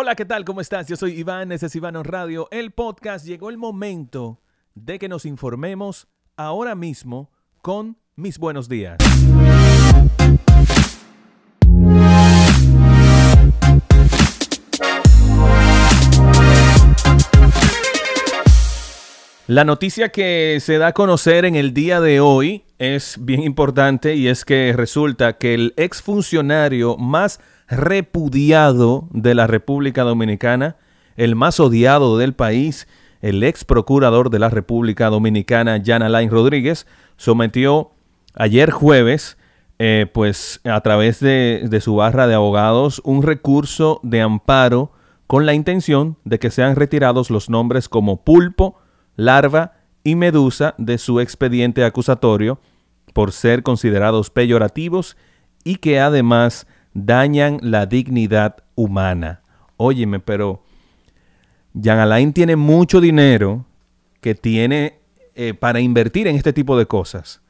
Hola, ¿qué tal? ¿Cómo estás? Yo soy Iván, ese es en Radio, el podcast. Llegó el momento de que nos informemos ahora mismo con mis buenos días. La noticia que se da a conocer en el día de hoy es bien importante y es que resulta que el exfuncionario más repudiado de la República Dominicana, el más odiado del país, el ex procurador de la República Dominicana, Jan Alain Rodríguez, sometió ayer jueves, eh, pues a través de, de su barra de abogados, un recurso de amparo con la intención de que sean retirados los nombres como pulpo, larva y medusa de su expediente acusatorio por ser considerados peyorativos y que además dañan la dignidad humana. Óyeme, pero Jan Alain tiene mucho dinero que tiene eh, para invertir en este tipo de cosas.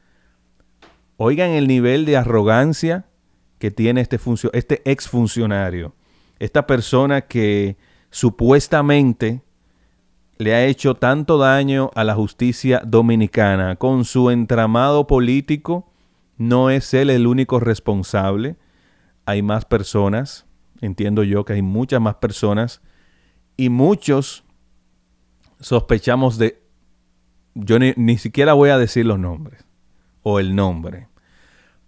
Oigan el nivel de arrogancia que tiene este, este funcionario, Esta persona que supuestamente le ha hecho tanto daño a la justicia dominicana con su entramado político, no es él el único responsable hay más personas, entiendo yo que hay muchas más personas y muchos sospechamos de, yo ni, siquiera voy a decir los nombres o el nombre,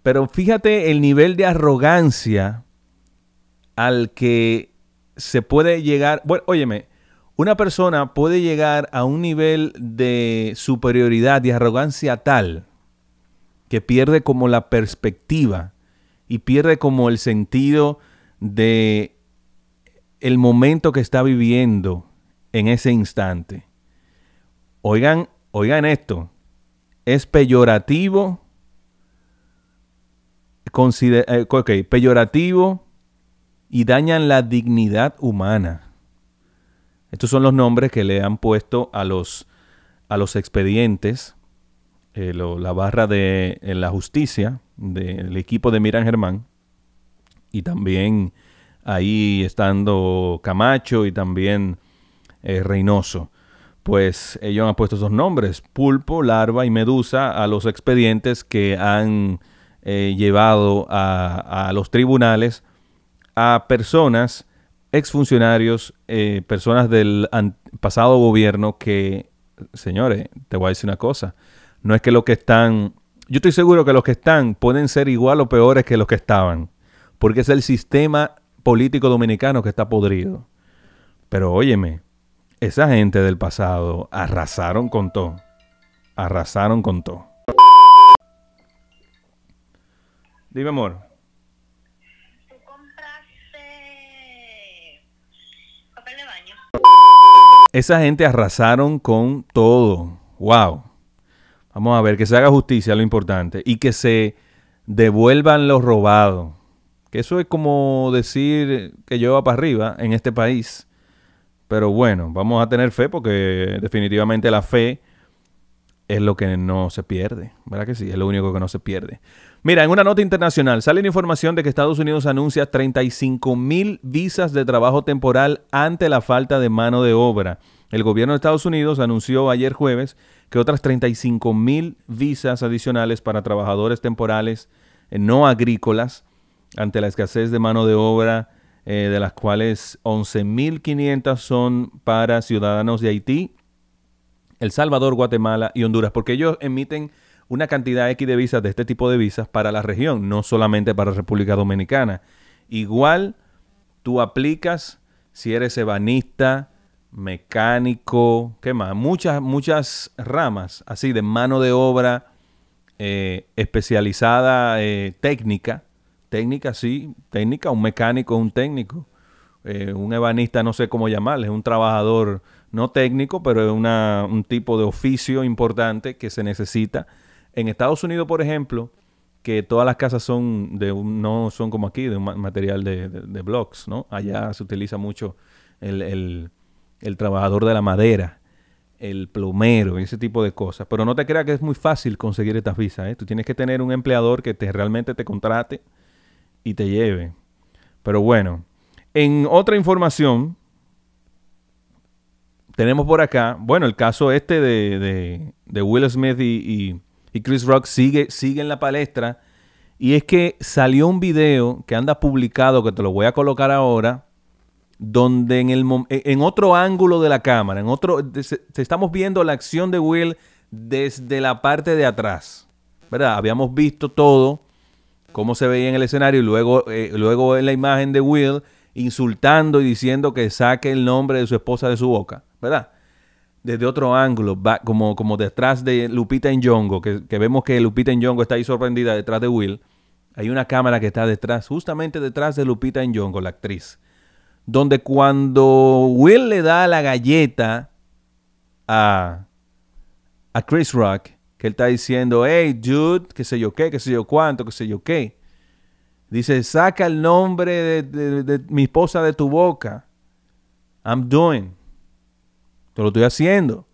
pero fíjate el nivel de arrogancia al que se puede llegar, bueno, óyeme, una persona puede llegar a un nivel de superioridad y arrogancia tal que pierde como la perspectiva y pierde como el sentido de el momento que está viviendo en ese instante. Oigan, oigan esto. Es peyorativo eh, peyorativo y dañan la dignidad humana. Estos son los nombres que le han puesto a los, a los expedientes, eh, la barra de la justicia, del equipo de Miran Germán. Y también ahí estando Camacho y también eh, Reynoso. Pues ellos han puesto esos nombres, pulpo, larva y medusa, a los expedientes que han eh, llevado a, los tribunales a personas, exfuncionarios, eh, personas del pasado gobierno que, señores, te voy a decir una cosa, no es que lo que están yo estoy seguro que los que están pueden ser igual o peores que los que estaban, porque es el sistema político dominicano que está podrido. Pero óyeme, esa gente del pasado arrasaron con todo. Arrasaron con todo. Dime, amor. ¿Tú compraste papel de baño? Esa gente arrasaron con todo. ¡Wow! Vamos a ver, que se haga justicia, lo importante, y que se devuelvan los robados. Que eso es como decir que lleva para arriba en este país. Pero bueno, vamos a tener fe porque definitivamente la fe es lo que no se pierde, ¿verdad que sí? Es lo único que no se pierde. Mira, en una nota internacional sale la información de que Estados Unidos anuncia 35 mil visas de trabajo temporal ante la falta de mano de obra. El gobierno de Estados Unidos anunció ayer jueves que otras 35 mil visas adicionales para trabajadores temporales eh, no agrícolas ante la escasez de mano de obra, eh, de las cuales 11.500 son para ciudadanos de Haití, el Salvador, Guatemala y Honduras, porque ellos emiten una cantidad X de visas de este tipo de visas para la región, no solamente para República Dominicana. Igual tú aplicas si eres ebanista, mecánico, ¿qué más? Muchas, muchas ramas así de mano de obra eh, especializada eh, técnica. Técnica, sí, técnica, un mecánico, un técnico. Eh, un ebanista, no sé cómo llamarle, un trabajador no técnico, pero es un tipo de oficio importante que se necesita. En Estados Unidos, por ejemplo, que todas las casas son de no son como aquí, de un material de, de, blocks, ¿no? Allá se utiliza mucho el, trabajador de la madera, el plomero, ese tipo de cosas. Pero no te creas que es muy fácil conseguir estas visas, ¿eh? Tú tienes que tener un empleador que te, realmente te contrate y te lleve. Pero bueno, en otra información, tenemos por acá, bueno, el caso este de, de, Will Smith y, y, Chris Rock sigue, sigue en la palestra. Y es que salió un video que anda publicado, que te lo voy a colocar ahora, donde en, el, en otro ángulo de la cámara, en otro, estamos viendo la acción de Will desde la parte de atrás. ¿Verdad? Habíamos visto todo, cómo se veía en el escenario, y luego, eh, luego en la imagen de Will insultando y diciendo que saque el nombre de su esposa de su boca, ¿verdad? Desde otro ángulo, como, como detrás de Lupita Nyong'o, que, que vemos que Lupita Nyong'o está ahí sorprendida detrás de Will. Hay una cámara que está detrás, justamente detrás de Lupita Jongo, la actriz, donde cuando Will le da la galleta a, a Chris Rock, que él está diciendo, hey, dude, qué sé yo qué, qué sé yo cuánto, qué sé yo qué Dice, saca el nombre de, mi esposa de tu boca. I'm doing. Te lo estoy haciendo.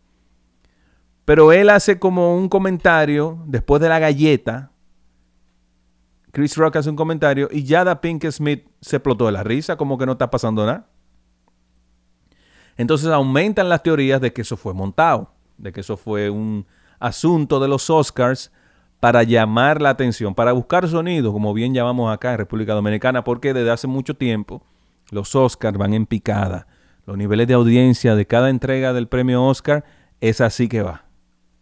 Pero él hace como un comentario después de la galleta. Chris Rock hace un comentario y ya da Pink Smith se explotó de la risa, como que no está pasando nada. Entonces aumentan las teorías de que eso fue montado, de que eso fue un asunto de los Oscars para llamar la atención, para buscar sonidos, como bien llamamos acá en República Dominicana, porque desde hace mucho tiempo los Oscars van en picada. Los niveles de audiencia de cada entrega del premio Oscar es así que va,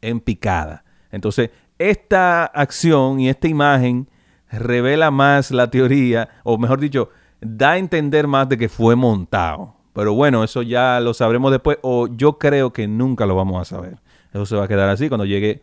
en picada. Entonces, esta acción y esta imagen revela más la teoría, o mejor dicho, da a entender más de que fue montado. Pero bueno, eso ya lo sabremos después, o yo creo que nunca lo vamos a saber. Eso se va a quedar así cuando llegue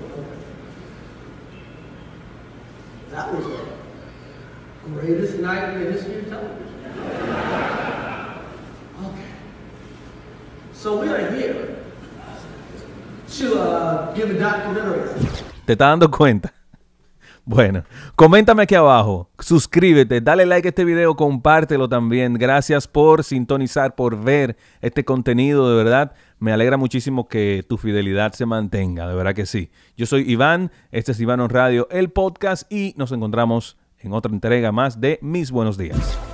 Greatest night in the history of television. okay. So we are here to uh, give a documentary. Te está dando cuenta. Bueno, coméntame aquí abajo, suscríbete, dale like a este video, compártelo también. Gracias por sintonizar, por ver este contenido, de verdad. Me alegra muchísimo que tu fidelidad se mantenga, de verdad que sí. Yo soy Iván, este es Iván On Radio, el podcast, y nos encontramos en otra entrega más de Mis Buenos Días.